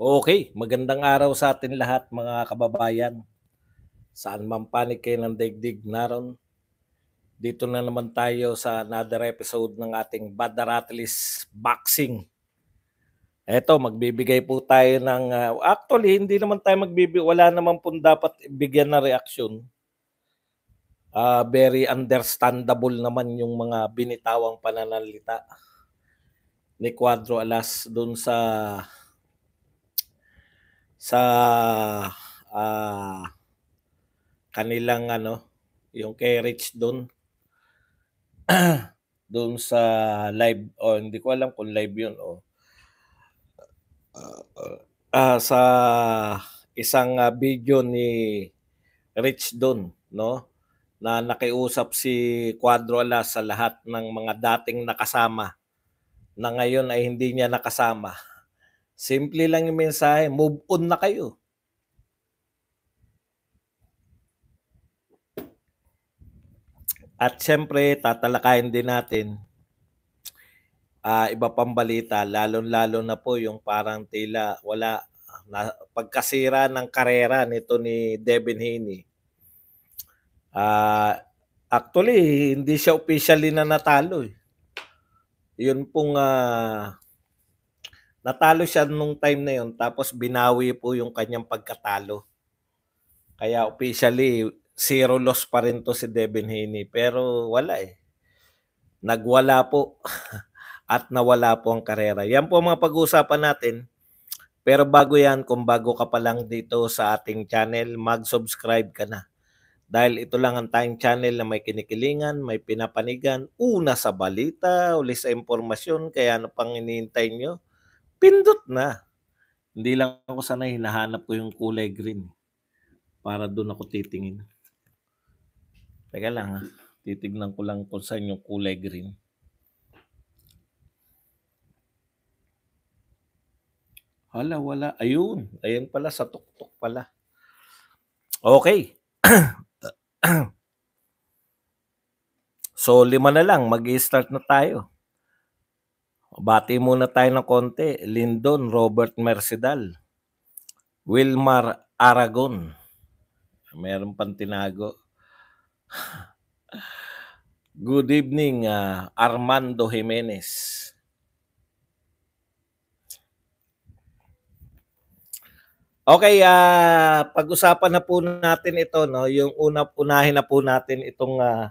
Okay, magandang araw sa atin lahat mga kababayan. Saan man panig kayo ng daigdig naron. Dito na naman tayo sa another episode ng ating Bad Badaratlis Boxing. Eto, magbibigay po tayo ng... Uh, actually, hindi naman tayo magbibigay. Wala naman po dapat bigyan na reaksyon. Uh, very understandable naman yung mga binitawang pananalita ni Quadro Alas doon sa sa uh, kanilang ano, yung carriage doon. doon sa live o oh, hindi ko alam kung live 'yun o oh. uh, uh, sa isang uh, video ni Rich doon no? Na nakiusap si Quadrola sa lahat ng mga dating nakasama na ngayon ay hindi niya nakasama. Simple lang yung mensahe, move on na kayo. At siyempre, tatalakayin din natin uh, iba pang balita, lalong-lalo na po yung parang tila wala na, pagkasira ng karera nito ni Devin Haney. Uh, actually, hindi siya officially na natalo. Eh. Yun pong uh, Natalo siya nung time na yon tapos binawi po yung kanyang pagkatalo. Kaya officially, zero loss pa rin to si Devin Haney. Pero wala eh. Nagwala po at nawala po ang karera. Yan po ang mga pag-uusapan natin. Pero bago yan, kung bago ka pa lang dito sa ating channel, mag-subscribe ka na. Dahil ito lang ang tayong channel na may kinikilingan, may pinapanigan, una sa balita, uli sa impormasyon, kaya ano pang iniintay nyo? pindot na. Hindi lang ako sana hinahanap ko yung kulay green. Eh, para doon ako titingin. Teka lang ha. Ah. Titignan ko lang kung saan yung kulay green. Hala, wala. Ayun. Ayun pala, sa tuktok pala. Okay. so, lima na lang. mag start na tayo. Bati muna tayo ng konti. Lindon, Robert Mercedal. Wilmar Aragon. Meron pang tinago. Good evening, uh, Armando Jimenez. Okay, uh, pag-usapan na po natin ito, no? Yung una unahin na po natin itong uh, ah,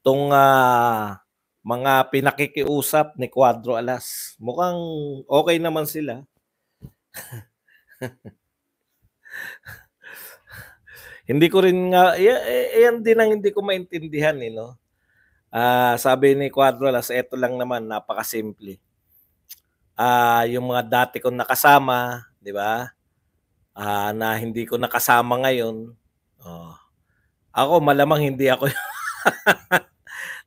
tong uh, mga pinakikiusap ni Cuadro Alas. Mukhang okay naman sila. hindi ko rin nga, yan din ang hindi ko maintindihan eh, no? Uh, sabi ni Cuadro Alas, eto lang naman, napakasimple. Uh, yung mga dati kong nakasama, di ba? Uh, na hindi ko nakasama ngayon. Oh. Ako, malamang hindi ako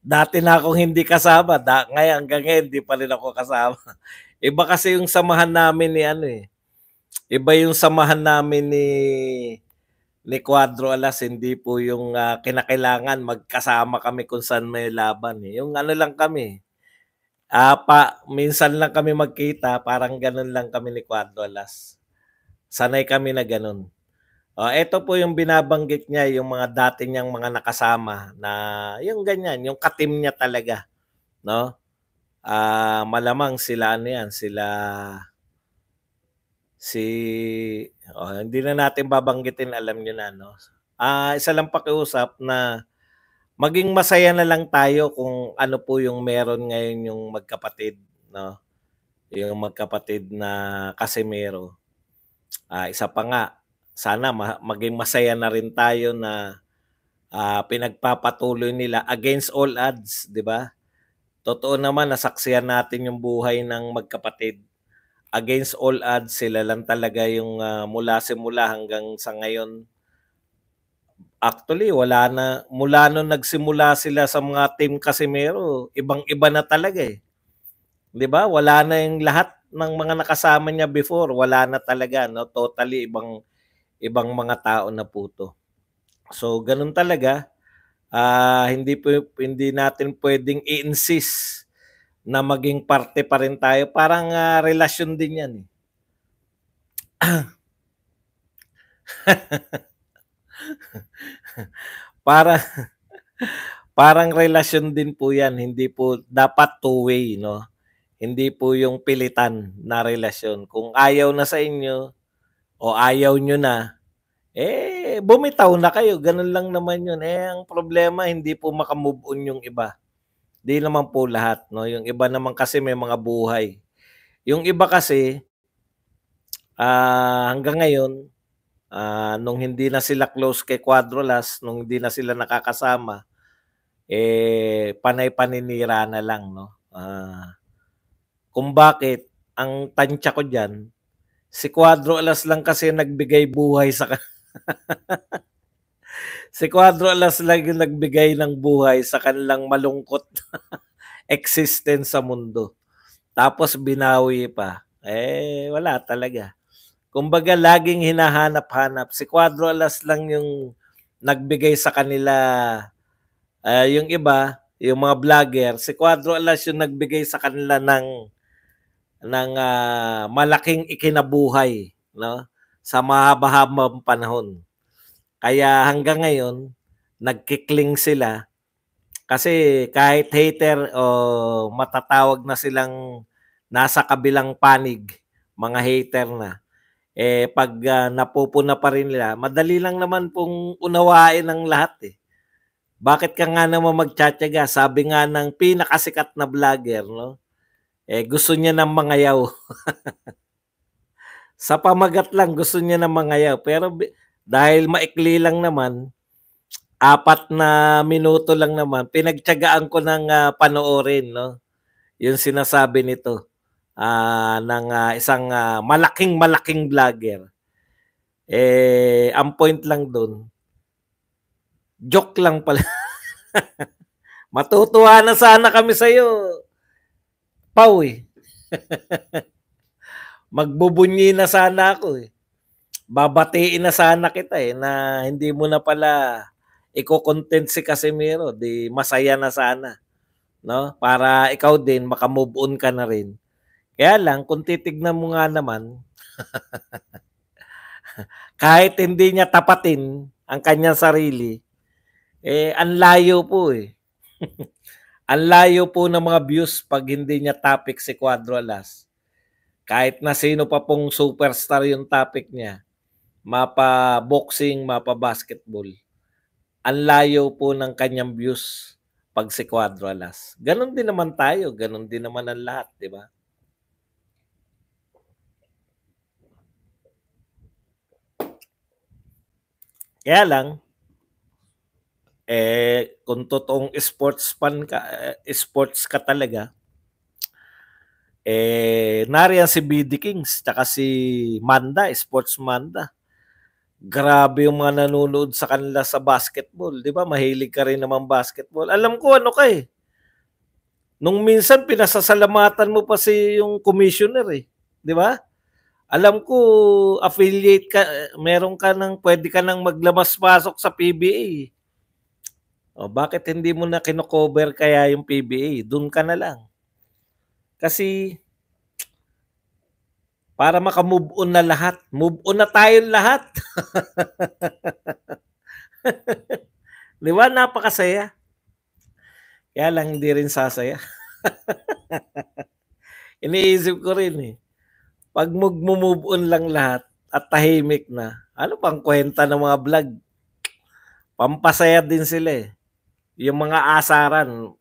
Dati na akong hindi kasama. Da, ngayon, hanggang ngayon, hindi pa rin ako kasama. Iba kasi yung samahan namin ni ano eh. Iba yung samahan namin ni ni Cuadro Alas, hindi po yung uh, kinakailangan magkasama kami kung saan may laban. Eh. Yung ano lang kami, uh, pa, minsan lang kami magkita, parang ganun lang kami ni Cuadro Alas. Sanay kami na ganun. Uh, ah, ito po yung binabanggit niya, yung mga dati niyang mga nakasama na yung ganyan, yung katim niya talaga. No? Uh, malamang sila ano yan, sila si oh, hindi na natin babanggitin, alam niyo na no. Ah, uh, isa lang pakiusap na maging masaya na lang tayo kung ano po yung meron ngayon yung magkapatid, no? Yung magkapatid na Casimero. Ah, uh, isa pa nga, sana ma- maging masaya na rin tayo na uh, pinagpapatuloy nila against all odds, 'di ba? Totoo naman nasaksihan natin yung buhay ng magkapatid. Against all odds sila lang talaga yung uh, mula simula hanggang sa ngayon. Actually, wala na mula nung nagsimula sila sa mga team Casimero, ibang-iba na talaga eh. 'Di ba? Wala na yung lahat ng mga nakasama niya before, wala na talaga, no? Totally ibang ibang mga tao na po to. So ganun talaga uh, hindi hindi natin pwedeng i-insist na maging parte pa rin tayo. Parang uh, relasyon din 'yan eh. para parang relasyon din po 'yan, hindi po dapat two-way, no? Hindi po yung pilitan na relasyon. Kung ayaw na sa inyo, o ayaw nyo na, eh, bumitaw na kayo. Ganun lang naman yun. Eh, ang problema, hindi po makamove on yung iba. Hindi naman po lahat. No? Yung iba naman kasi may mga buhay. Yung iba kasi, uh, hanggang ngayon, uh, nung hindi na sila close kay Quadrolas, nung hindi na sila nakakasama, eh, panay-paninira na lang. No? Uh, kung bakit, ang tansya ko dyan, Si Cuadro Alas lang kasi nagbigay buhay sa Si Cuadro Alas lang yung nagbigay ng buhay sa kanilang malungkot existence sa mundo. Tapos binawi pa. Eh, wala talaga. Kumbaga, laging hinahanap-hanap. Si Cuadro Alas lang yung nagbigay sa kanila uh, yung iba, yung mga vlogger. Si Cuadro Alas yung nagbigay sa kanila ng ng uh, malaking ikinabuhay no sa mahaba-habang panahon. Kaya hanggang ngayon nagkikling sila kasi kahit hater o matatawag na silang nasa kabilang panig, mga hater na eh pag uh, napupuna pa rin nila, madali lang naman pong unawain ng lahat eh. Bakit ka nga naman magtsatsaga? Sabi nga ng pinakasikat na vlogger, no? Eh, gusto niya ng mangayaw. Sa pamagat lang, gusto niya ng mangayaw. Pero dahil maikli lang naman, apat na minuto lang naman, pinagtyagaan ko ng uh, panoorin, no? Yung sinasabi nito uh, ng uh, isang uh, malaking-malaking vlogger. Eh, ang point lang doon, joke lang pala. Matutuwa na sana kami sa iyo Pau eh. Magbubunyi na sana ako eh. Babatiin na sana kita eh na hindi mo na pala iko-content si Casimiro. Di masaya na sana. No? Para ikaw din makamove on ka na rin. Kaya lang, kung titignan mo nga naman, kahit hindi niya tapatin ang kanyang sarili, eh, ang layo po eh. Ang layo po ng mga views pag hindi niya topic si Cuadro Alas. Kahit na sino pa pong superstar yung topic niya, mapa boxing, mapa basketball. Ang layo po ng kanyang views pag si Cuadro Alas. Ganon din naman tayo, ganon din naman ang lahat, di ba? Kaya lang, eh kung totoong sports fan ka, eh, sports ka talaga, eh nariyan si BD Kings tsaka si Manda, eh, Sports Manda. Grabe yung mga nanonood sa kanila sa basketball, 'di ba? Mahilig ka rin naman basketball. Alam ko ano ka eh. Nung minsan pinasasalamatan mo pa si yung commissioner eh, 'di ba? Alam ko affiliate ka, eh, meron ka nang pwede ka nang maglamas pasok sa PBA. O, oh, bakit hindi mo na kinocover kaya yung PBA? Doon ka na lang. Kasi para makamove on na lahat. Move on na tayong lahat. Di ba? Napakasaya. Kaya lang hindi rin sasaya. Iniisip ko rin eh. Pag mag-move on lang lahat at tahimik na, ano pang kwenta ng mga vlog? Pampasaya din sila eh. Yung mga asaran,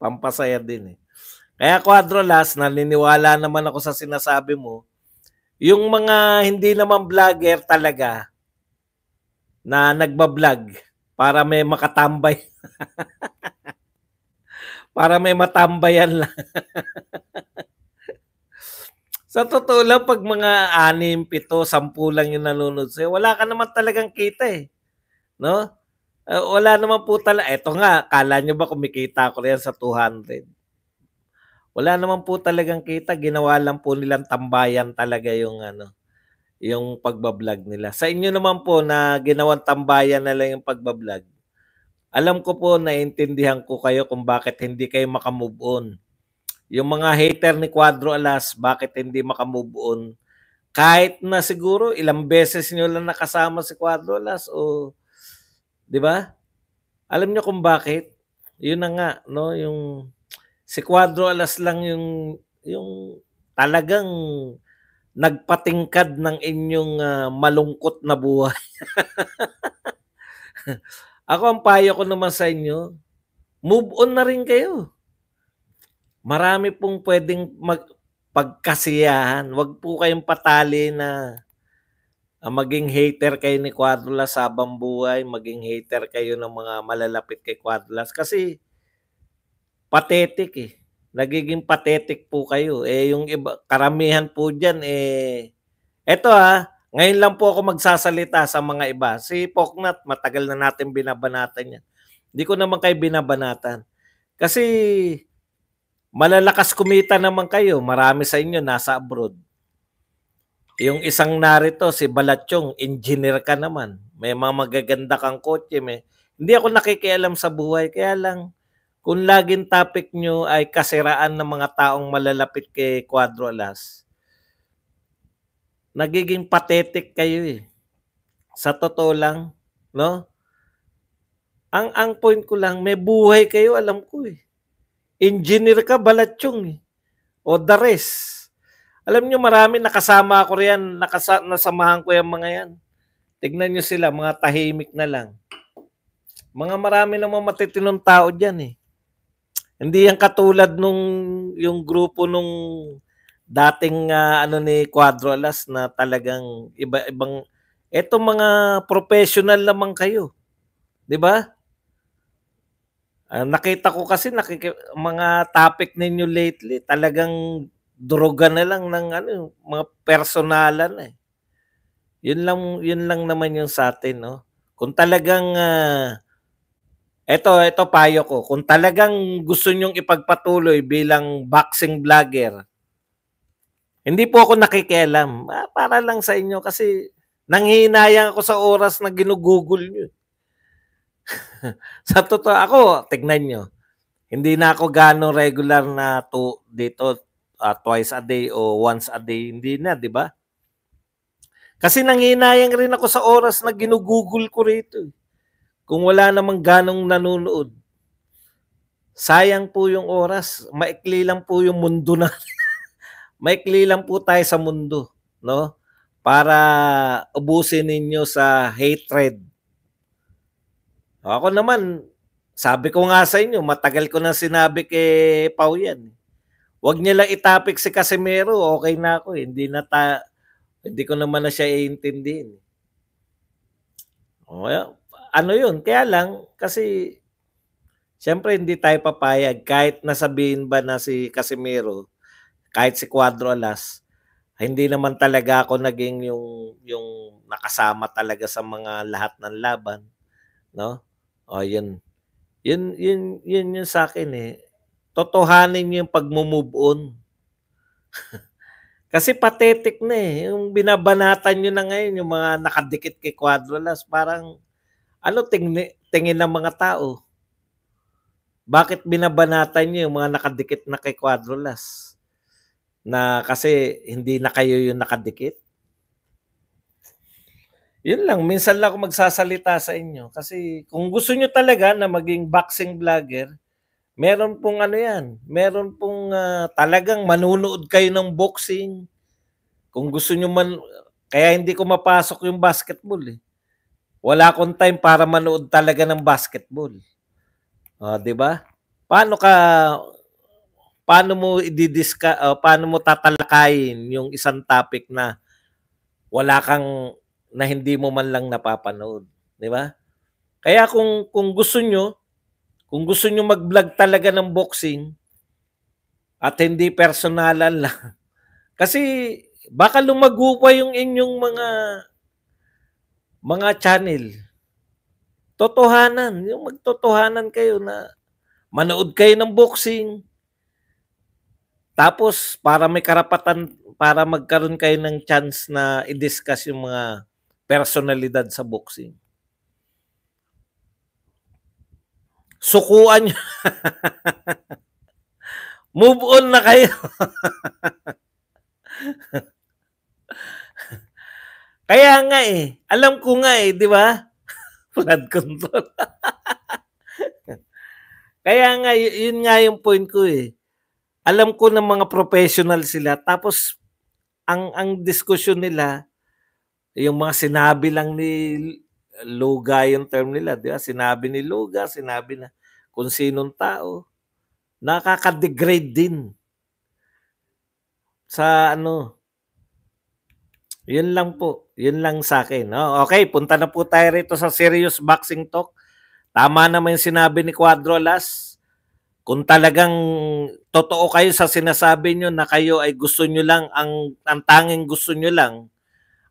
pampasaya din eh. Kaya Last, naniniwala naman ako sa sinasabi mo, yung mga hindi naman vlogger talaga na nagbablog para may makatambay. para may matambayan lang. sa totoo lang, pag mga anim, pito, sampu lang yung nanonood sa'yo, wala ka naman talagang kita eh. No? Uh, wala naman po talaga. Ito nga, kala nyo ba kumikita ko yan sa 200? Wala naman po talagang kita. Ginawa lang po nilang tambayan talaga yung ano yung pagbablog nila. Sa inyo naman po na ginawang tambayan na lang yung pagbablog, alam ko po, na intindihan ko kayo kung bakit hindi kayo makamove on. Yung mga hater ni Quadro Alas, bakit hindi makamove on? Kahit na siguro ilang beses nyo lang nakasama si Quadro Alas o 'Di ba? Alam niyo kung bakit? 'Yun na nga, no, yung si Cuadro Alas lang yung yung talagang nagpatingkad ng inyong uh, malungkot na buhay. Ako ang payo ko naman sa inyo, move on na rin kayo. Marami pong pwedeng mag pagkasiyahan. Huwag po kayong patali na ang ah, maging hater kayo ni Quadlas habang buhay, maging hater kayo ng mga malalapit kay Quadlas kasi pathetic eh. Nagiging pathetic po kayo. Eh yung iba, karamihan po diyan eh eto ha, ah, ngayon lang po ako magsasalita sa mga iba. Si Poknat, matagal na natin binabanatan yan. Hindi ko naman kayo binabanatan. Kasi malalakas kumita naman kayo. Marami sa inyo nasa abroad yung isang narito, si Balatsyong, engineer ka naman. May mga magaganda kang kotse. May... Hindi ako nakikialam sa buhay. Kaya lang, kung laging topic nyo ay kasiraan ng mga taong malalapit kay Quadro Alas, nagiging pathetic kayo eh. Sa totoo lang, no? Ang ang point ko lang, may buhay kayo, alam ko eh. Engineer ka, balatsyong eh. O the rest. Alam nyo, marami nakasama ko riyan, nakasa- nasamahan ko yung mga yan. Tignan nyo sila, mga tahimik na lang. Mga marami namang matitinong tao dyan eh. Hindi yan katulad nung yung grupo nung dating uh, ano ni Quadro Alas na talagang iba-ibang eto mga professional naman kayo. 'Di ba? Uh, nakita ko kasi nakik- mga topic ninyo lately, talagang droga na lang ng ano, mga personalan eh. Yun lang yun lang naman yung sa atin, no. Kung talagang uh, eto, eto payo ko. Kung talagang gusto nyong ipagpatuloy bilang boxing vlogger, hindi po ako nakikialam. Ah, para lang sa inyo kasi nanghihinayang ako sa oras na ginugugol nyo. sa totoo, ako, tignan nyo. Hindi na ako gano'ng regular na to dito uh, twice a day o once a day, hindi na, di ba? Kasi nanginayang rin ako sa oras na ginugugol ko rito. Eh. Kung wala namang ganong nanonood. Sayang po yung oras. Maikli lang po yung mundo na. Maikli lang po tayo sa mundo. No? Para ubusin ninyo sa hatred. Ako naman, sabi ko nga sa inyo, matagal ko na sinabi kay Pau yan. Eh. Wag niya lang itapik si Casimero, okay na ako. Eh. Hindi na ta hindi ko naman na siya iintindihin. Oh, ano yun? Kaya lang, kasi siyempre hindi tayo papayag. Kahit nasabihin ba na si Casemiro, kahit si Cuadro Alas, hindi naman talaga ako naging yung yung nakasama talaga sa mga lahat ng laban no o yun yun yun yun, yun sa akin eh totohanin niyo yung pag-move on. Kasi pathetic na eh. Yung binabanatan nyo na ngayon, yung mga nakadikit kay Quadrolas, parang ano tingin, tingin ng mga tao? Bakit binabanatan nyo yung mga nakadikit na kay Quadrolas? Na kasi hindi na kayo yung nakadikit? Yun lang, minsan lang ako magsasalita sa inyo. Kasi kung gusto nyo talaga na maging boxing vlogger, Meron pong ano yan, meron pong uh, talagang manunood kayo ng boxing. Kung gusto nyo man, kaya hindi ko mapasok yung basketball eh. Wala akong time para manood talaga ng basketball. Uh, 'di ba? Paano ka paano mo ididiska uh, paano mo tatalakayin yung isang topic na wala kang na hindi mo man lang napapanood, 'di ba? Kaya kung kung gusto nyo, kung gusto nyo mag-vlog talaga ng boxing at hindi personalan lang. Kasi baka lumago pa yung inyong mga mga channel. Totohanan. Yung magtotohanan kayo na manood kayo ng boxing. Tapos para may karapatan para magkaroon kayo ng chance na i-discuss yung mga personalidad sa boxing. Sukuan nyo. Move on na kayo. Kaya nga eh, alam ko nga eh, di ba? Flood control. Kaya nga, yun nga yung point ko eh. Alam ko na mga professional sila. Tapos, ang ang diskusyon nila, yung mga sinabi lang ni Luga yung term nila, di ba? Sinabi ni Luga, sinabi na kung sinong tao. Nakaka-degrade din sa ano. Yun lang po. Yun lang sa akin. Okay, punta na po tayo rito sa serious boxing talk. Tama naman yung sinabi ni Cuadro last. Kung talagang totoo kayo sa sinasabi nyo na kayo ay gusto nyo lang, ang, ang tanging gusto nyo lang,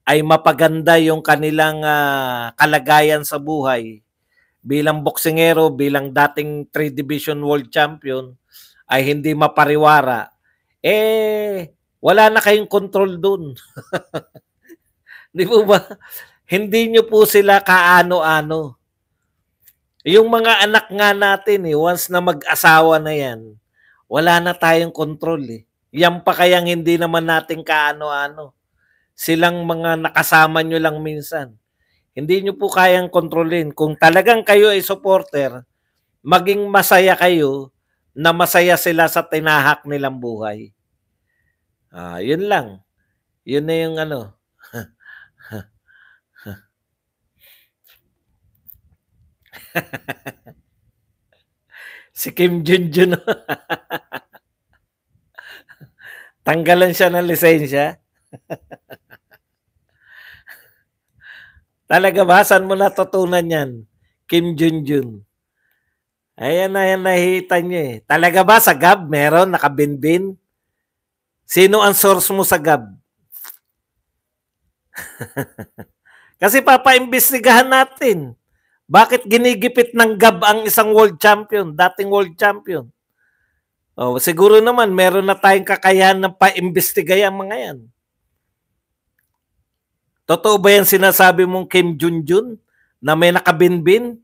ay mapaganda yung kanilang uh, kalagayan sa buhay bilang boksingero, bilang dating 3 division world champion ay hindi mapariwara. Eh wala na kayong control doon. Di po ba? Hindi nyo po sila kaano-ano. Yung mga anak nga natin, eh, once na mag-asawa na yan, wala na tayong control. Eh. Yan pa kayang hindi naman natin kaano-ano silang mga nakasama nyo lang minsan. Hindi nyo po kayang kontrolin. Kung talagang kayo ay supporter, maging masaya kayo na masaya sila sa tinahak nilang buhay. Ah, yun lang. Yun na yung ano. si Kim Junjun. Tanggalan siya ng lisensya. Talaga ba? Saan mo natutunan yan? Kim Junjun. Ayan na yan nakita niyo eh. Talaga ba sa gab meron nakabinbin? Sino ang source mo sa gab? Kasi papaimbestigahan natin. Bakit ginigipit ng gab ang isang world champion, dating world champion? Oh, siguro naman meron na tayong kakayahan na paimbestigayan mga yan. Totoo ba yan sinasabi mong Kim Junjun na may nakabinbin?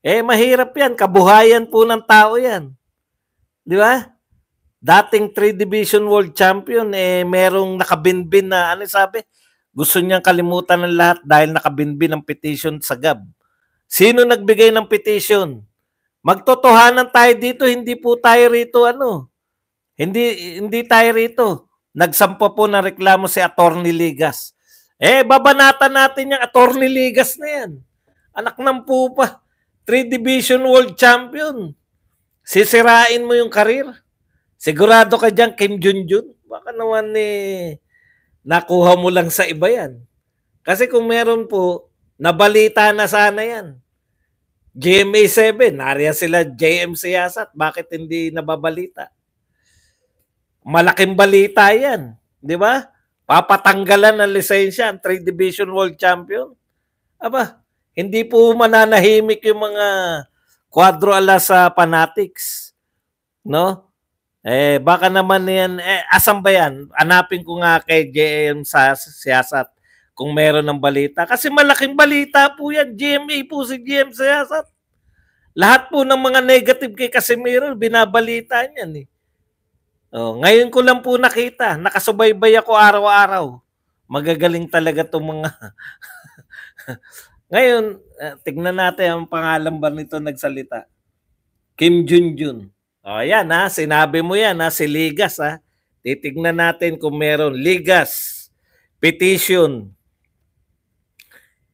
Eh, mahirap yan. Kabuhayan po ng tao yan. Di ba? Dating 3-division world champion, eh, merong nakabinbin na, ano sabi? Gusto niyang kalimutan ng lahat dahil nakabinbin ang petition sa GAB. Sino nagbigay ng petition? Magtotohanan tayo dito, hindi po tayo rito, ano? Hindi, hindi tayo rito. Nagsampa po ng reklamo si Attorney Ligas. Eh, babanatan natin yung Attorney Ligas na yan. Anak ng pupa. Three-division world champion. Sisirain mo yung karir. Sigurado ka dyan, Kim Junjun. Baka naman eh, nakuha mo lang sa iba yan. Kasi kung meron po, nabalita na sana yan. GMA7, nariyan sila JMC Yasat. Bakit hindi nababalita? Malaking balita yan. Di ba? Papatanggalan ng lisensya ang 3 Division World Champion. Aba, hindi po mananahimik yung mga kwadro ala sa Fanatics. No? Eh, baka naman yan, eh, asan ba yan? Anapin ko nga kay JM sa siyasat kung meron ng balita. Kasi malaking balita po yan. GMA po si GM siyasat. Lahat po ng mga negative kay Casimiro, binabalita niyan eh. Oh, ngayon ko lang po nakita. Nakasubaybay ako araw-araw. Magagaling talaga itong mga... ngayon, eh, tignan natin ang pangalan ba nito nagsalita. Kim Junjun. O oh, yan ha, sinabi mo yan ha, si Ligas ha. Titignan natin kung meron Ligas, petition,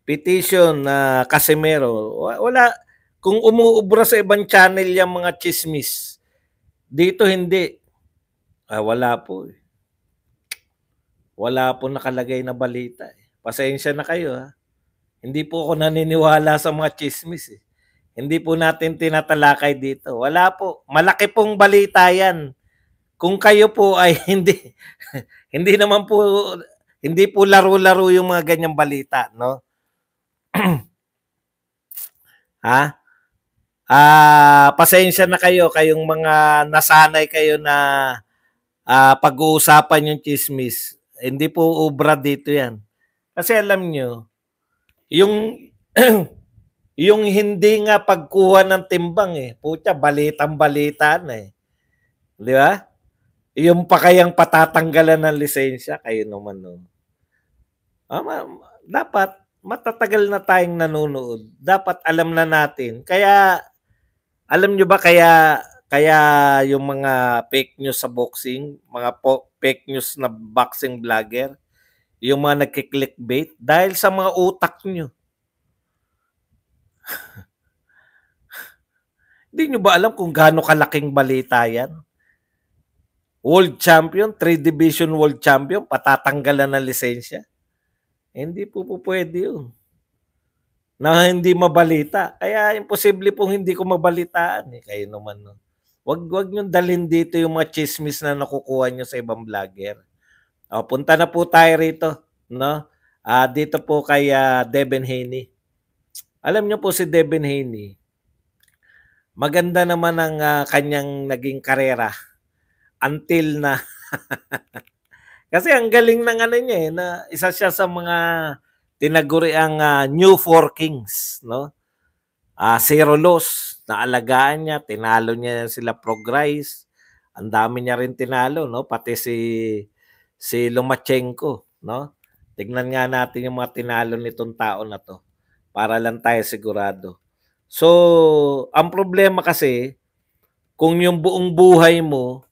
petition na uh, Casimero. Wala, kung umuubra sa ibang channel yung mga chismis, dito hindi. Ay, ah, wala po. Eh. Wala po nakalagay na balita. Eh. Pasensya na kayo ha. Hindi po ako naniniwala sa mga chismis eh. Hindi po natin tinatalakay dito. Wala po. Malaki pong balita yan. Kung kayo po ay hindi hindi naman po hindi po laro-laro yung mga ganyang balita, no? ha? Ah, pasensya na kayo kayong mga nasanay kayo na uh, pag-uusapan yung chismis. Hindi po obra dito yan. Kasi alam nyo, yung yung hindi nga pagkuha ng timbang eh. Putya, balitang balita na eh. Di ba? Yung pa kayang patatanggalan ng lisensya, kayo naman no. Ama, ah, dapat matatagal na tayong nanonood. Dapat alam na natin. Kaya alam nyo ba kaya kaya yung mga fake news sa boxing, mga po, fake news na boxing vlogger, yung mga nagki-clickbait dahil sa mga utak nyo. Hindi nyo ba alam kung gaano kalaking balita yan? World champion, 3 division world champion, patatanggalan ng lisensya. Hindi po po pwede yun. Na hindi mabalita. Kaya imposible pong hindi ko mabalitaan. Eh, kayo naman. No? Wag wag niyo dalhin dito yung mga chismis na nakukuha niyo sa ibang vlogger. O, punta na po tayo rito, no? Ah, dito po kay uh, Devin Haney. Alam niyo po si Devin Haney. Maganda naman ang uh, kanyang naging karera until na Kasi ang galing ng ano niya eh, na isa siya sa mga tinaguri ang uh, ah, new four kings, no? Ah, uh, zero loss, naalagaan niya, tinalo niya sila Prograis. Ang dami niya rin tinalo, no? Pati si si Lomachenko, no? Tignan nga natin yung mga tinalo nitong tao na to para lang tayo sigurado. So, ang problema kasi kung yung buong buhay mo,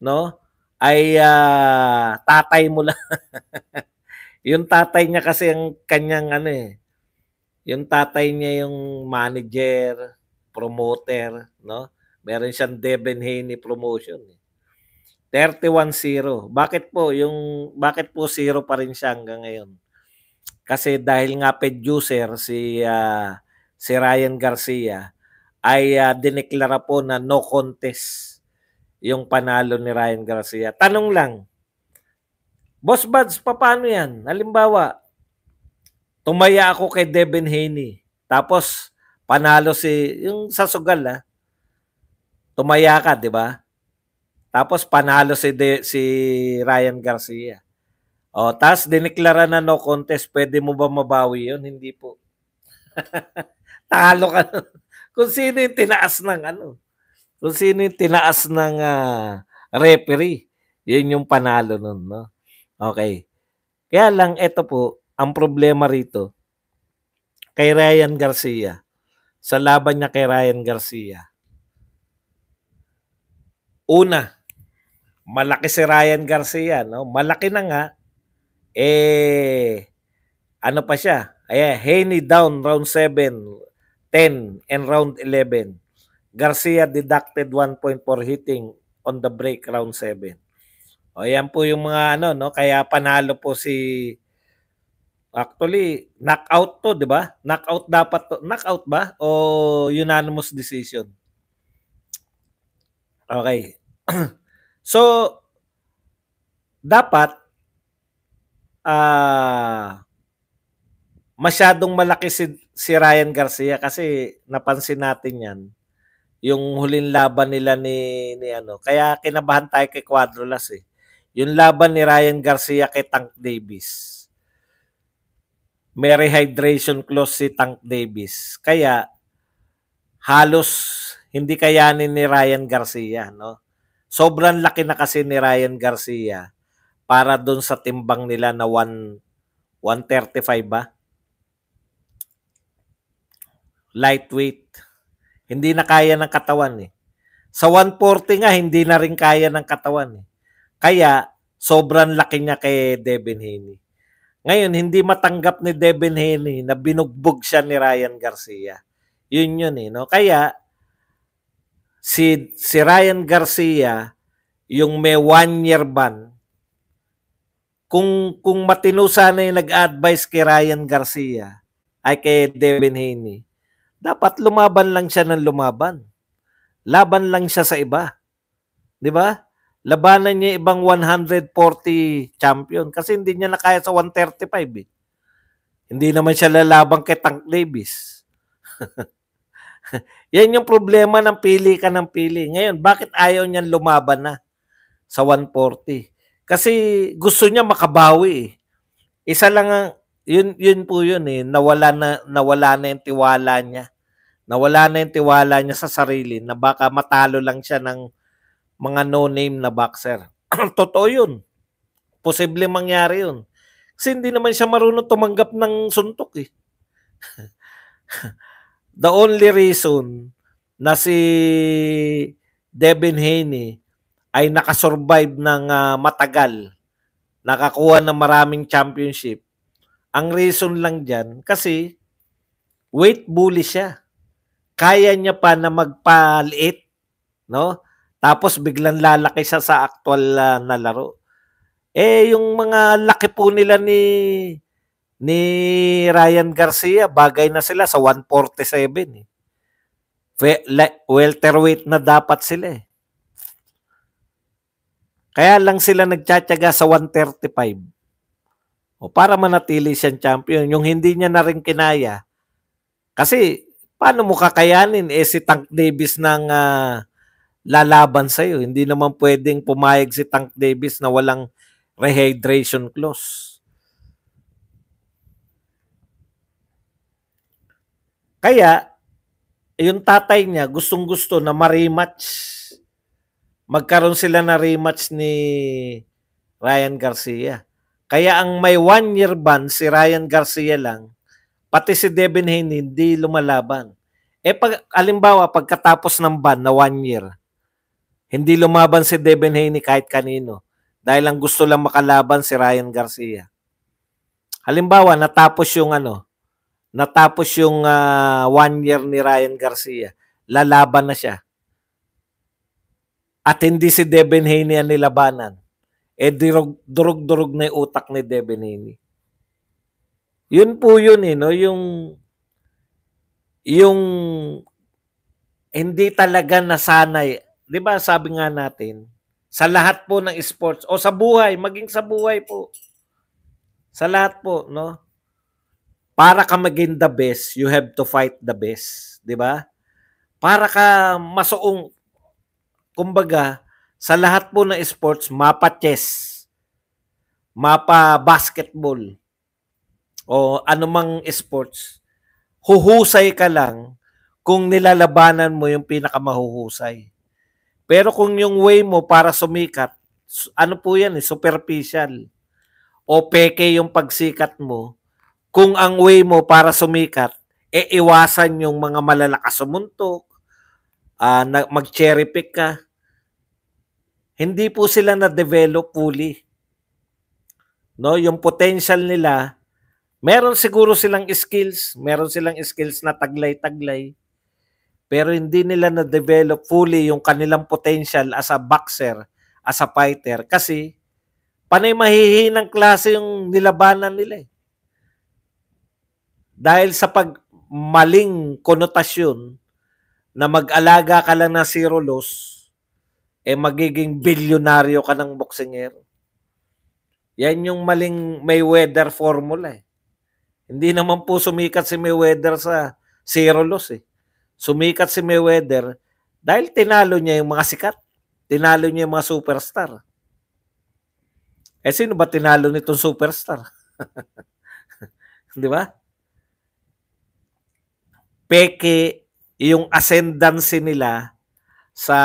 no, ay uh, tatay mo lang. yung tatay niya kasi ang kanyang ano eh. Yung tatay niya yung manager, promoter, no? Meron siyang Devin Haney promotion. 31-0. Eh. Bakit po yung bakit po zero pa rin siya hanggang ngayon? Kasi dahil nga producer si uh, si Ryan Garcia ay uh, ah, dineklara po na no contest yung panalo ni Ryan Garcia. Tanong lang. Boss Buds, paano yan? Halimbawa, tumaya ako kay Devin Haney. Tapos, panalo si, yung sa Sugal, ah. tumaya ka, di ba? Tapos panalo si, De, si Ryan Garcia. O, oh, tapos dineklara na no contest, pwede mo ba mabawi 'yon? Hindi po. Talo ka. Kung sino yung tinaas ng ano, kung sino yung tinaas ng uh, referee, yun yung panalo nun, no? Okay. Kaya lang, ito po, ang problema rito, kay Ryan Garcia, sa laban niya kay Ryan Garcia. Una, malaki si Ryan Garcia, no? Malaki na nga eh ano pa siya? Ay, Haney down round 7, 10 and round 11. Garcia deducted 1.4 hitting on the break round 7. O yan po yung mga ano no, kaya panalo po si Actually, knockout to, di ba? Knockout dapat to. Knockout ba? O unanimous decision? Okay. so, dapat uh, masyadong malaki si, si Ryan Garcia kasi napansin natin yan yung huling laban nila ni ni ano. Kaya kinabahan tayo kay Quadrolas eh. Yung laban ni Ryan Garcia kay Tank Davis may rehydration clause si Tank Davis. Kaya halos hindi kayanin ni Ryan Garcia, no? Sobrang laki na kasi ni Ryan Garcia para doon sa timbang nila na 1 135 ba? Lightweight. Hindi na kaya ng katawan eh. Sa 140 nga hindi na rin kaya ng katawan eh. Kaya sobrang laki niya kay Devin Haney. Ngayon, hindi matanggap ni Devin Haney na binugbog siya ni Ryan Garcia. Yun yun eh. No? Kaya, si, si Ryan Garcia, yung may one-year ban, kung, kung matino sana yung nag-advise kay Ryan Garcia ay kay Devin Haney, dapat lumaban lang siya ng lumaban. Laban lang siya sa iba. Di ba? labanan niya ibang 140 champion kasi hindi niya na kaya sa 135 eh. Hindi naman siya lalaban kay Tank Davis. Yan yung problema ng pili ka ng pili. Ngayon, bakit ayaw niyang lumaban na sa 140? Kasi gusto niya makabawi eh. Isa lang ang, yun, yun po yun eh, nawala na, nawala na yung tiwala niya. Nawala na yung tiwala niya sa sarili na baka matalo lang siya ng mga no-name na boxer. Totoo yun. Posible mangyari yun. Kasi hindi naman siya marunong tumanggap ng suntok eh. The only reason na si Devin Haney ay nakasurvive ng uh, matagal, nakakuha ng maraming championship. Ang reason lang dyan, kasi weight bully siya. Kaya niya pa na magpaliit, no? Tapos biglang lalaki siya sa actual uh, ah, na laro. Eh yung mga laki po nila ni ni Ryan Garcia, bagay na sila sa 147 eh. Welterweight na dapat sila eh. Kaya lang sila nagtsatsaga sa 135. O para manatili siyang champion, yung hindi niya na rin kinaya. Kasi paano mo kakayanin eh si Tank Davis ng uh, lalaban sa iyo. Hindi naman pwedeng pumayag si Tank Davis na walang rehydration clause. Kaya, yung tatay niya, gustong-gusto na ma-rematch. Magkaroon sila na rematch ni Ryan Garcia. Kaya ang may one-year ban si Ryan Garcia lang, pati si Devin Haney hindi lumalaban. Eh, pag, alimbawa, pagkatapos ng ban na one year, hindi lumaban si Devin Haney kahit kanino dahil ang gusto lang makalaban si Ryan Garcia. Halimbawa, natapos yung ano, natapos yung uh, one year ni Ryan Garcia, lalaban na siya. At hindi si Devin Haney ang nilabanan. Eh, durog-durog na yung utak ni Devin Haney. Yun po yun eh, no? Yung, yung hindi talaga nasanay 'di ba sabi nga natin, sa lahat po ng sports o sa buhay, maging sa buhay po. Sa lahat po, no? Para ka maging the best, you have to fight the best, 'di ba? Para ka masoong kumbaga sa lahat po ng sports, mapa chess, mapa basketball o anumang sports, huhusay ka lang kung nilalabanan mo yung pinakamahuhusay. Pero kung yung way mo para sumikat, ano po yan eh, superficial o peke yung pagsikat mo, kung ang way mo para sumikat, e eh, iwasan yung mga malalakas sumuntok, uh, ah, mag-cherry pick ka, hindi po sila na-develop fully. No, yung potential nila, meron siguro silang skills, meron silang skills na taglay-taglay, pero hindi nila na-develop fully yung kanilang potential as a boxer, as a fighter kasi panay mahihinang klase yung nilabanan nila eh. Dahil sa pagmaling konotasyon na mag-alaga ka lang na zero loss, eh magiging bilyonaryo ka ng boksingero. Yan yung maling Mayweather formula eh. Hindi naman po sumikat si Mayweather sa zero loss eh. Sumikat si Mayweather dahil tinalo niya yung mga sikat. Tinalo niya yung mga superstar. Eh sino ba tinalo nitong superstar? Di ba? Peke yung ascendancy nila sa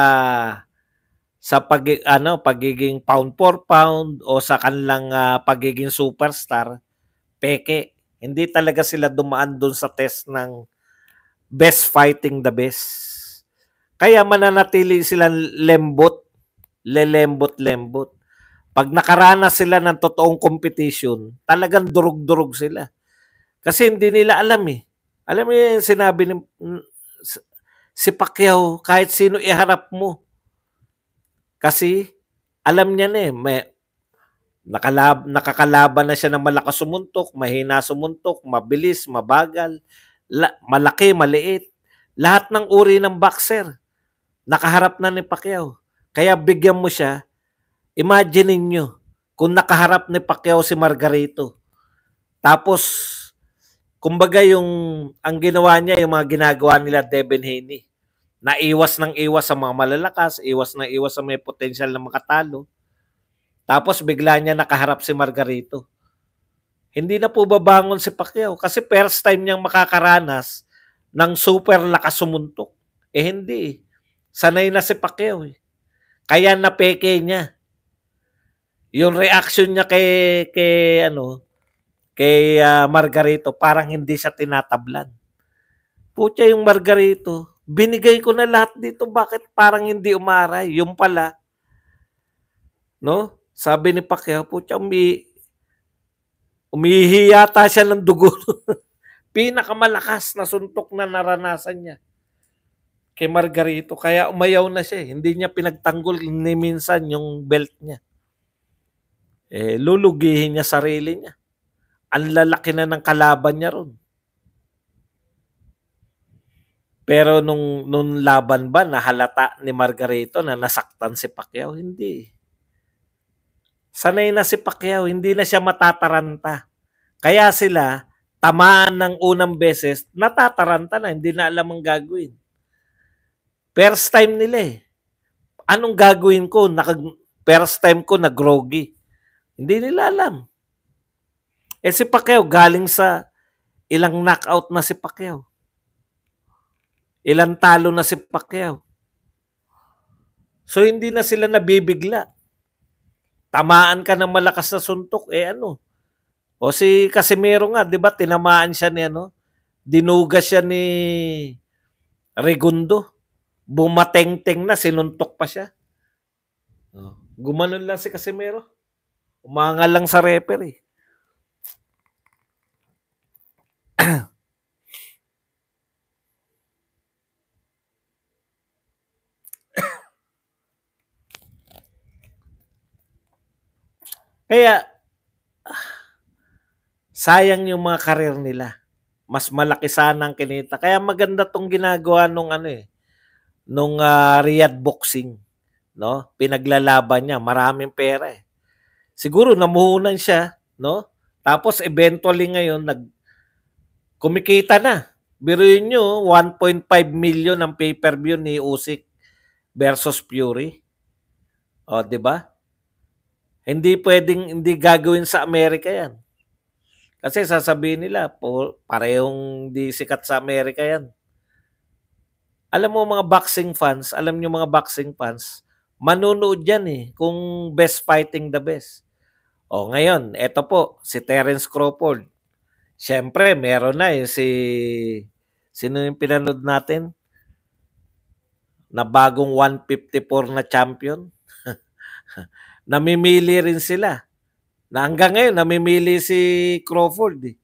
sa pag ano pagiging pound for pound o sa kanilang uh, pagiging superstar peke hindi talaga sila dumaan doon sa test ng best fighting the best. Kaya mananatili silang lembot, lelembot-lembot. Pag nakaranas sila ng totoong competition, talagang durug durog sila. Kasi hindi nila alam eh. Alam mo yung sinabi ni mm, si Pacquiao, kahit sino iharap mo. Kasi alam niya na eh, may, nakalab, nakakalaban na siya ng malakas sumuntok, mahina sumuntok, mabilis, mabagal la, malaki, maliit. Lahat ng uri ng boxer, nakaharap na ni Pacquiao. Kaya bigyan mo siya, imagine niyo kung nakaharap ni Pacquiao si Margarito. Tapos, kumbaga yung, ang ginawa niya, yung mga ginagawa nila Devin Haney. Naiwas ng iwas sa mga malalakas, iwas ng iwas sa may potensyal na makatalo. Tapos bigla niya nakaharap si Margarito hindi na po babangon si Pacquiao kasi first time niyang makakaranas ng super lakas sumuntok. Eh hindi eh. Sanay na si Pacquiao eh. Kaya napeke niya. Yung reaction niya kay, kay ano, kay uh, Margarito, parang hindi siya tinatablan. Putya yung Margarito, binigay ko na lahat dito, bakit parang hindi umaray? Yung pala, no? Sabi ni Pacquiao, putya, may, Umihiyata siya ng dugo. Pinakamalakas na suntok na naranasan niya kay Margarito. Kaya umayaw na siya. Eh. Hindi niya pinagtanggol ni minsan yung belt niya. Eh, lulugihin niya sarili niya. Ang lalaki na ng kalaban niya ron. Pero nung, nung laban ba, nahalata ni Margarito na nasaktan si Pacquiao? Hindi. Eh sanay na si Pacquiao, hindi na siya matataranta. Kaya sila, tamaan ng unang beses, natataranta na, hindi na alam ang gagawin. First time nila eh. Anong gagawin ko? Nakag first time ko na groggy. Hindi nila alam. Eh si Pacquiao, galing sa ilang knockout na si Pacquiao. Ilang talo na si Pacquiao. So hindi na sila nabibigla tamaan ka ng malakas na suntok, eh ano? O si Casimero nga, di ba, tinamaan siya ni ano? Dinuga siya ni Regundo. Bumatengteng na, sinuntok pa siya. Gumanon lang si Casimero. Umanga lang sa referee. Kaya, sayang yung mga karir nila. Mas malaki sana ang kinita. Kaya maganda tong ginagawa nung ano eh, nung uh, Riyadh Boxing, no? Pinaglalaban niya, maraming pera eh. Siguro namuhunan siya, no? Tapos eventually ngayon nag kumikita na. Biruin nyo, 1.5 million ang pay-per-view ni Usyk versus Fury. O, di ba? Hindi pwedeng, hindi gagawin sa Amerika yan. Kasi sasabihin nila, po, parehong di sikat sa Amerika yan. Alam mo mga boxing fans, alam niyo mga boxing fans, manunood yan eh kung best fighting the best. O ngayon, eto po, si Terence Crawford. Siyempre, meron na eh si... Sino yung pinanood natin? Na bagong 154 na champion. namimili rin sila. Na hanggang ngayon, namimili si Crawford. Eh.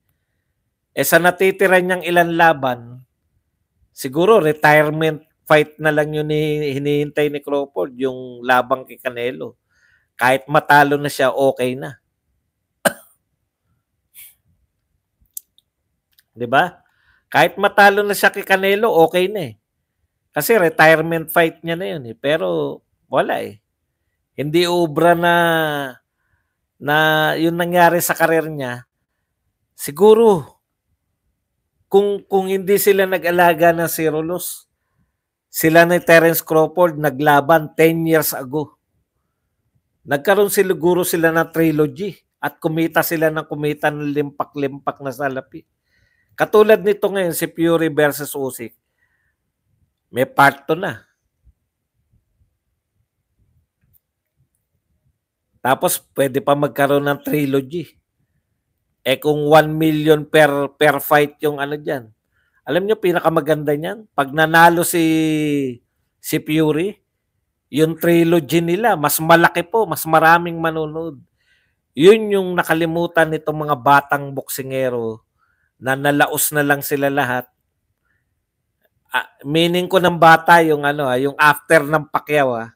E sa natitira niyang ilan laban, siguro retirement fight na lang yun ni, hinihintay ni Crawford, yung labang kay Canelo. Kahit matalo na siya, okay na. 'Di ba? Kahit matalo na siya kay Canelo, okay na eh. Kasi retirement fight niya na 'yun eh. Pero wala eh. Hindi obra na na yun nangyari sa karir niya. Siguro kung kung hindi sila nag-alaga ng si loss, sila ni Terence Crawford naglaban 10 years ago. Nagkaroon sila guro sila na trilogy at kumita sila ng kumita ng limpak-limpak na salapi. Katulad nito ngayon si Fury versus Usyk. May part 2 na. Tapos pwede pa magkaroon ng trilogy. Eh kung 1 million per per fight yung ano diyan. Alam niyo pinakamaganda niyan, pag nanalo si si Fury, yung trilogy nila mas malaki po, mas maraming manonood. Yun yung nakalimutan nitong mga batang boksingero na nalaos na lang sila lahat. Ah, meaning ko ng bata yung ano, ah, yung after ng Pacquiao ah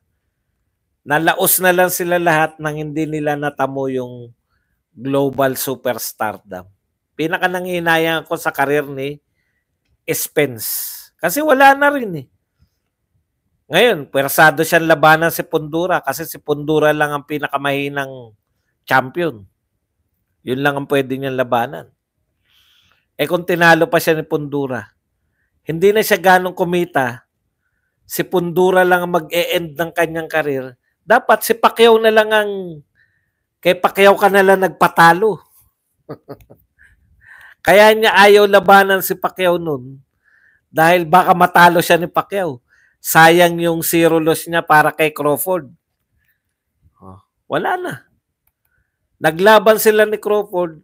nalaos na lang sila lahat nang hindi nila natamo yung global superstardom. Pinaka nanginayang ko sa karir ni Spence. Kasi wala na rin eh. Ngayon, persado siyang labanan si Pundura kasi si Pundura lang ang pinakamahinang champion. Yun lang ang pwede niyang labanan. Eh kung tinalo pa siya ni Pundura, hindi na siya ganong kumita. Si Pundura lang ang mag-e-end ng kanyang karir dapat si Pacquiao na lang ang kay Pacquiao ka na lang nagpatalo. Kaya niya ayaw labanan si Pacquiao noon dahil baka matalo siya ni Pacquiao. Sayang yung zero loss niya para kay Crawford. Oh, wala na. Naglaban sila ni Crawford.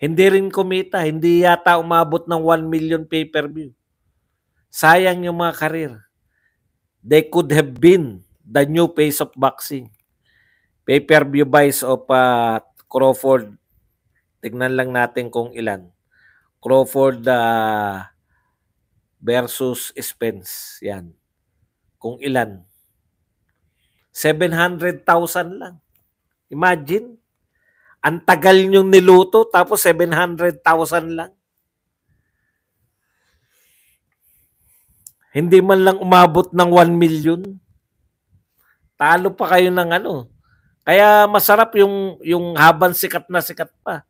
Hindi rin kumita. Hindi yata umabot ng 1 million pay-per-view. Sayang yung mga karir. They could have been the new face of boxing. Pay-per-view buys of uh, Crawford. Tignan lang natin kung ilan. Crawford uh, versus Spence. Yan. Kung ilan. 700,000 lang. Imagine. Ang tagal niyong niluto tapos 700,000 lang. Hindi man lang umabot ng 1 million. Talo pa kayo ng ano. Kaya masarap yung yung habang sikat na sikat pa.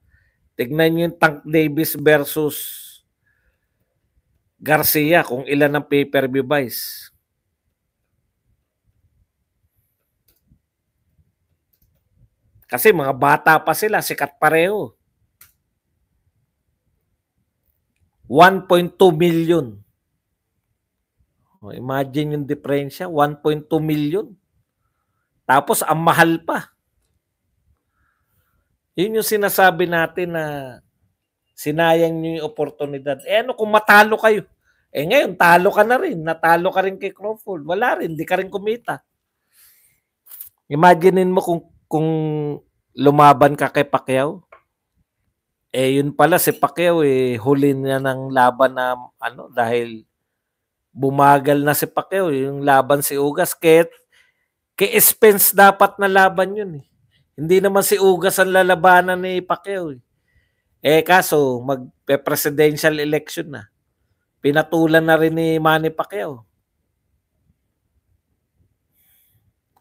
Tignan niyo yung Tank Davis versus Garcia kung ilan ang pay-per-view buys. Kasi mga bata pa sila, sikat pareho. 1.2 million. Oh, imagine yung diferensya, 1.2 million. Tapos ang mahal pa. Yun yung sinasabi natin na sinayang nyo yung oportunidad. Eh ano kung matalo kayo? Eh ngayon, talo ka na rin. Natalo ka rin kay Crawford. Wala rin. Hindi ka rin kumita. Imaginein mo kung, kung lumaban ka kay Pacquiao. Eh yun pala si Pacquiao eh huli na ng laban na ano dahil bumagal na si Pacquiao eh, yung laban si Ugas kahit Kay Spence dapat na laban yun eh. Hindi naman si Ugas ang lalabanan ni Pacquiao eh. Eh kaso magpe presidential election na. Pinatulan na rin ni Manny Pacquiao.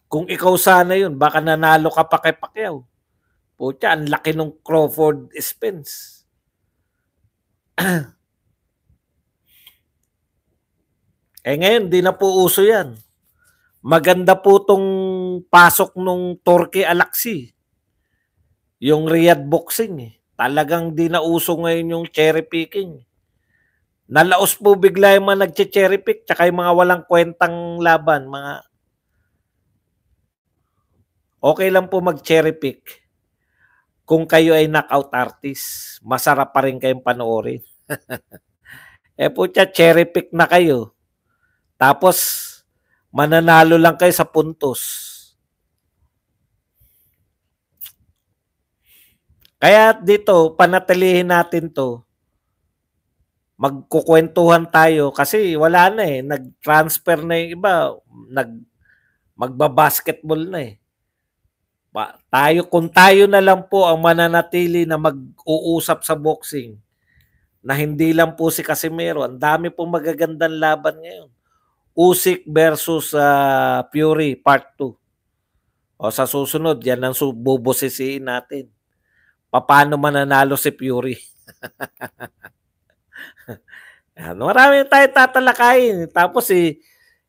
Kung ikaw sana yun, baka nanalo ka pa kay Pacquiao. Pucha, ang laki ng Crawford Spence. eh ngayon, di na po uso yan. Maganda po tong pasok nung Torque Alaksi. Yung Riyadh Boxing. Eh. Talagang di na uso ngayon yung cherry picking. Nalaos po bigla yung mga nagche-cherry pick tsaka yung mga walang kwentang laban. Mga Okay lang po mag-cherry pick kung kayo ay knockout artist. Masarap pa rin kayong panoorin. eh po, cherry pick na kayo. Tapos, Mananalo lang kayo sa puntos. Kaya dito, panatilihin natin to. Magkukwentuhan tayo kasi wala na eh. Nag-transfer na yung iba. Nag, Magba-basketball na eh. Pa, tayo, kung tayo na lang po ang mananatili na mag-uusap sa boxing, na hindi lang po si Casimero, ang dami pong magagandang laban ngayon. Usik versus uh, Fury Part 2. O sa susunod, yan ang bubosisiin natin. Paano mananalo si Fury? ano marami tayo tatalakayin. Tapos si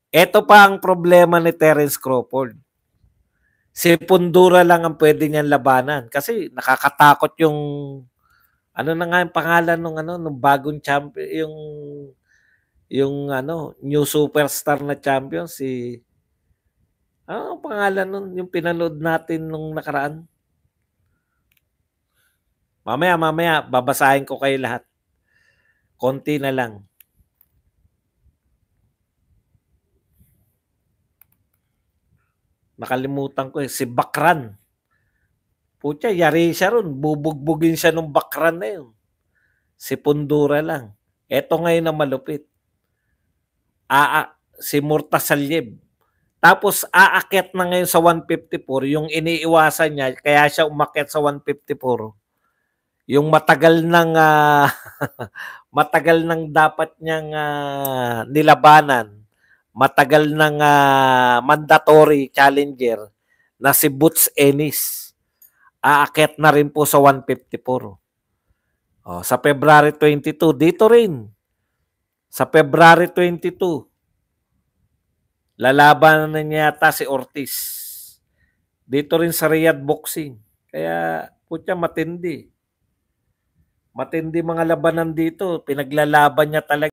eh, ito pa ang problema ni Terence Crawford. Si Pundura lang ang pwede niyang labanan kasi nakakatakot yung ano na nga yung pangalan ng ano ng bagong champion yung yung ano, new superstar na champion si ano ang pangalan nun? Yung pinanood natin nung nakaraan? Mamaya, mamaya, babasahin ko kayo lahat. Konti na lang. Nakalimutan ko eh. Si Bakran. Putya, yari siya ron. Bubugbugin siya nung Bakran na yun. Si Pundura lang. Eto ngayon na malupit aa, si Murtasalib. Tapos aakyat na ngayon sa 154, yung iniiwasan niya, kaya siya umakyat sa 154. Yung matagal nang uh, matagal nang dapat niyang uh, nilabanan, matagal nang uh, mandatory challenger na si Boots Ennis. Aakyat na rin po sa 154. Oh, sa February 22, dito rin sa February 22, lalaban na yata si Ortiz. Dito rin sa Riyadh Boxing. Kaya putya matindi. Matindi mga labanan dito. Pinaglalaban niya talaga.